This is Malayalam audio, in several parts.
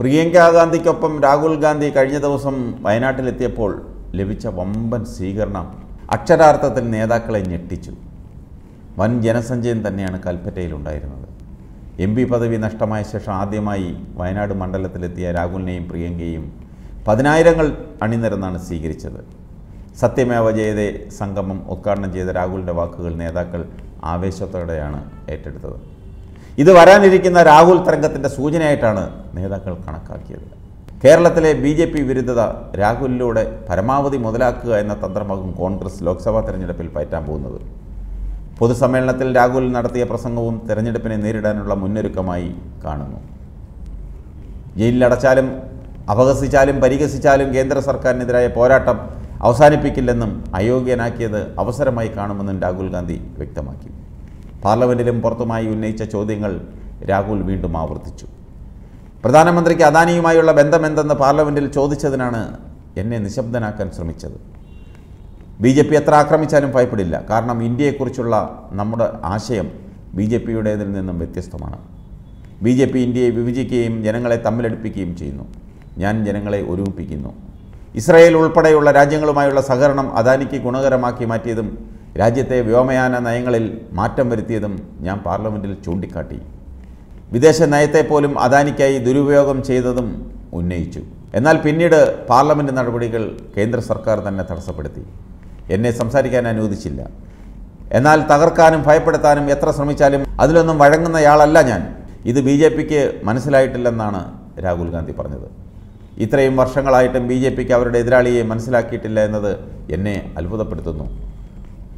പ്രിയങ്ക ഗാന്ധിക്കൊപ്പം രാഹുൽ ഗാന്ധി കഴിഞ്ഞ ദിവസം വയനാട്ടിലെത്തിയപ്പോൾ ലഭിച്ച വമ്പൻ സ്വീകരണം അക്ഷരാർത്ഥത്തിൽ നേതാക്കളെ ഞെട്ടിച്ചു വൻ ജനസഞ്ചയം തന്നെയാണ് കൽപ്പറ്റയിലുണ്ടായിരുന്നത് എം പി പദവി നഷ്ടമായ ശേഷം ആദ്യമായി വയനാട് മണ്ഡലത്തിലെത്തിയ രാഹുലിനെയും പ്രിയങ്കയും പതിനായിരങ്ങൾ അണിനിരന്നാണ് സ്വീകരിച്ചത് സത്യമേവ ജയതേ സംഗമം ഉദ്ഘാടനം ചെയ്ത രാഹുലിൻ്റെ വാക്കുകൾ നേതാക്കൾ ആവേശത്തോടെയാണ് ഏറ്റെടുത്തത് ഇത് വരാനിരിക്കുന്ന രാഹുൽ തരംഗത്തിൻ്റെ സൂചനയായിട്ടാണ് നേതാക്കൾ കണക്കാക്കിയത് കേരളത്തിലെ ബി ജെ പി വിരുദ്ധത രാഹുലിലൂടെ പരമാവധി മുതലാക്കുക എന്ന തന്ത്രമാകും കോൺഗ്രസ് ലോക്സഭാ തെരഞ്ഞെടുപ്പിൽ പയറ്റാൻ പോകുന്നത് പൊതുസമ്മേളനത്തിൽ രാഹുൽ നടത്തിയ പ്രസംഗവും തെരഞ്ഞെടുപ്പിനെ നേരിടാനുള്ള മുന്നൊരുക്കമായി കാണുന്നു ജയിലിലടച്ചാലും അപഹസിച്ചാലും പരിഹസിച്ചാലും കേന്ദ്ര സർക്കാരിനെതിരായ പോരാട്ടം അവസാനിപ്പിക്കില്ലെന്നും അയോഗ്യനാക്കിയത് അവസരമായി കാണുമെന്നും രാഹുൽ ഗാന്ധി വ്യക്തമാക്കി പാർലമെൻറ്റിലും പുറത്തുമായി ഉന്നയിച്ച ചോദ്യങ്ങൾ രാഹുൽ വീണ്ടും ആവർത്തിച്ചു പ്രധാനമന്ത്രിക്ക് അദാനിയുമായുള്ള ബന്ധമെന്തെന്ന് പാർലമെൻറ്റിൽ ചോദിച്ചതിനാണ് എന്നെ നിശബ്ദനാക്കാൻ ശ്രമിച്ചത് ബി ജെ പി എത്ര ആക്രമിച്ചാലും ഭയപ്പെടില്ല കാരണം ഇന്ത്യയെക്കുറിച്ചുള്ള നമ്മുടെ ആശയം ബി ജെ പിയുടേതിൽ നിന്നും വ്യത്യസ്തമാണ് ബി ജെ പി ഇന്ത്യയെ വിഭജിക്കുകയും ജനങ്ങളെ തമ്മിലടുപ്പിക്കുകയും ചെയ്യുന്നു ഞാൻ ജനങ്ങളെ ഒരുമിപ്പിക്കുന്നു ഇസ്രായേൽ ഉൾപ്പെടെയുള്ള രാജ്യങ്ങളുമായുള്ള സഹകരണം അദാനിക്ക് ഗുണകരമാക്കി മാറ്റിയതും രാജ്യത്തെ വ്യോമയാന നയങ്ങളിൽ മാറ്റം വരുത്തിയതും ഞാൻ പാർലമെൻറ്റിൽ ചൂണ്ടിക്കാട്ടി വിദേശ നയത്തെ പോലും അദാനിക്കായി ദുരുപയോഗം ചെയ്തതും ഉന്നയിച്ചു എന്നാൽ പിന്നീട് പാർലമെൻറ്റ് നടപടികൾ കേന്ദ്ര സർക്കാർ തന്നെ തടസ്സപ്പെടുത്തി എന്നെ സംസാരിക്കാൻ അനുവദിച്ചില്ല എന്നാൽ തകർക്കാനും ഭയപ്പെടുത്താനും എത്ര ശ്രമിച്ചാലും അതിലൊന്നും വഴങ്ങുന്നയാളല്ല ഞാൻ ഇത് ബി ജെ പിക്ക് മനസ്സിലായിട്ടില്ലെന്നാണ് രാഹുൽ ഗാന്ധി പറഞ്ഞത് ഇത്രയും വർഷങ്ങളായിട്ടും ബി ജെ പിക്ക് അവരുടെ എതിരാളിയെ മനസ്സിലാക്കിയിട്ടില്ല എന്നത് എന്നെ അത്ഭുതപ്പെടുത്തുന്നു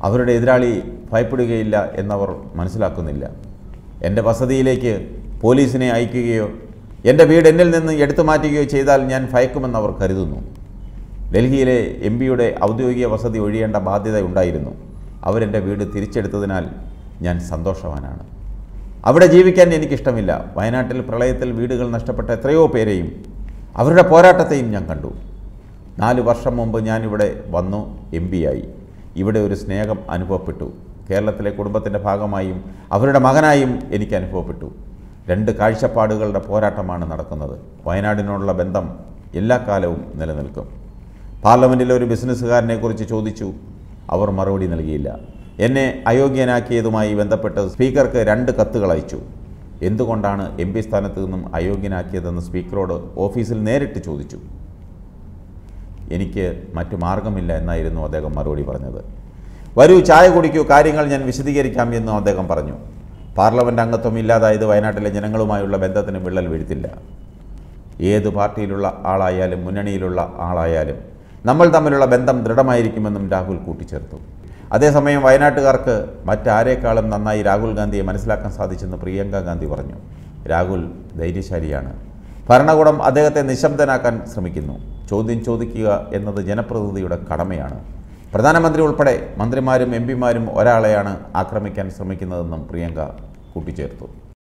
അവരുടെ എതിരാളി ഭയപ്പെടുകയില്ല എന്നവർ മനസ്സിലാക്കുന്നില്ല എൻ്റെ വസതിയിലേക്ക് പോലീസിനെ അയക്കുകയോ എൻ്റെ വീട് എന്നിൽ നിന്ന് എടുത്തു മാറ്റുകയോ ചെയ്താൽ ഞാൻ ഭയക്കുമെന്ന് അവർ കരുതുന്നു ഡൽഹിയിലെ എം പിയുടെ ഔദ്യോഗിക വസതി ഒഴിയേണ്ട ബാധ്യത ഉണ്ടായിരുന്നു അവരെൻ്റെ വീട് തിരിച്ചെടുത്തതിനാൽ ഞാൻ സന്തോഷവാനാണ് അവിടെ ജീവിക്കാൻ എനിക്കിഷ്ടമില്ല വയനാട്ടിൽ പ്രളയത്തിൽ വീടുകൾ നഷ്ടപ്പെട്ട എത്രയോ പേരെയും അവരുടെ പോരാട്ടത്തെയും ഞാൻ കണ്ടു നാല് വർഷം മുമ്പ് ഞാനിവിടെ വന്നു എം പിയായി ഇവിടെ ഒരു സ്നേഹം അനുഭവപ്പെട്ടു കേരളത്തിലെ കുടുംബത്തിൻ്റെ ഭാഗമായും അവരുടെ മകനായും എനിക്ക് അനുഭവപ്പെട്ടു രണ്ട് കാഴ്ചപ്പാടുകളുടെ പോരാട്ടമാണ് നടക്കുന്നത് വയനാടിനോടുള്ള ബന്ധം എല്ലാ കാലവും നിലനിൽക്കും പാർലമെൻറ്റിലെ ഒരു ബിസിനസ്സുകാരനെക്കുറിച്ച് ചോദിച്ചു അവർ മറുപടി നൽകിയില്ല എന്നെ അയോഗ്യനാക്കിയതുമായി ബന്ധപ്പെട്ട് സ്പീക്കർക്ക് രണ്ട് കത്തുകൾ അയച്ചു എന്തുകൊണ്ടാണ് എം പി സ്ഥാനത്ത് നിന്നും അയോഗ്യനാക്കിയതെന്ന് സ്പീക്കറോട് ഓഫീസിൽ നേരിട്ട് ചോദിച്ചു എനിക്ക് മറ്റു മാർഗമില്ല എന്നായിരുന്നു അദ്ദേഹം മറുപടി പറഞ്ഞത് വരൂ ചായ കുടിക്കൂ കാര്യങ്ങൾ ഞാൻ വിശദീകരിക്കാം എന്നും അദ്ദേഹം പറഞ്ഞു പാർലമെൻ്റ് അംഗത്വം ഇല്ലാതായത് വയനാട്ടിലെ ജനങ്ങളുമായുള്ള ബന്ധത്തിന് വിള്ളൽ വീഴ്ത്തില്ല ഏത് പാർട്ടിയിലുള്ള ആളായാലും മുന്നണിയിലുള്ള ആളായാലും നമ്മൾ തമ്മിലുള്ള ബന്ധം ദൃഢമായിരിക്കുമെന്നും രാഹുൽ കൂട്ടിച്ചേർത്തു അതേസമയം വയനാട്ടുകാർക്ക് മറ്റാരേക്കാളും നന്നായി രാഹുൽ ഗാന്ധിയെ മനസ്സിലാക്കാൻ സാധിച്ചെന്ന് പ്രിയങ്ക ഗാന്ധി പറഞ്ഞു രാഹുൽ ധൈര്യശാലിയാണ് ഭരണകൂടം അദ്ദേഹത്തെ നിശബ്ദനാക്കാൻ ശ്രമിക്കുന്നു ചോദ്യം ചോദിക്കുക എന്നത് ജനപ്രതിനിധിയുടെ കടമയാണ് പ്രധാനമന്ത്രി ഉൾപ്പെടെ മന്ത്രിമാരും എം പിമാരും ഒരാളെയാണ് ആക്രമിക്കാൻ ശ്രമിക്കുന്നതെന്നും പ്രിയങ്ക കൂട്ടിച്ചേർത്തു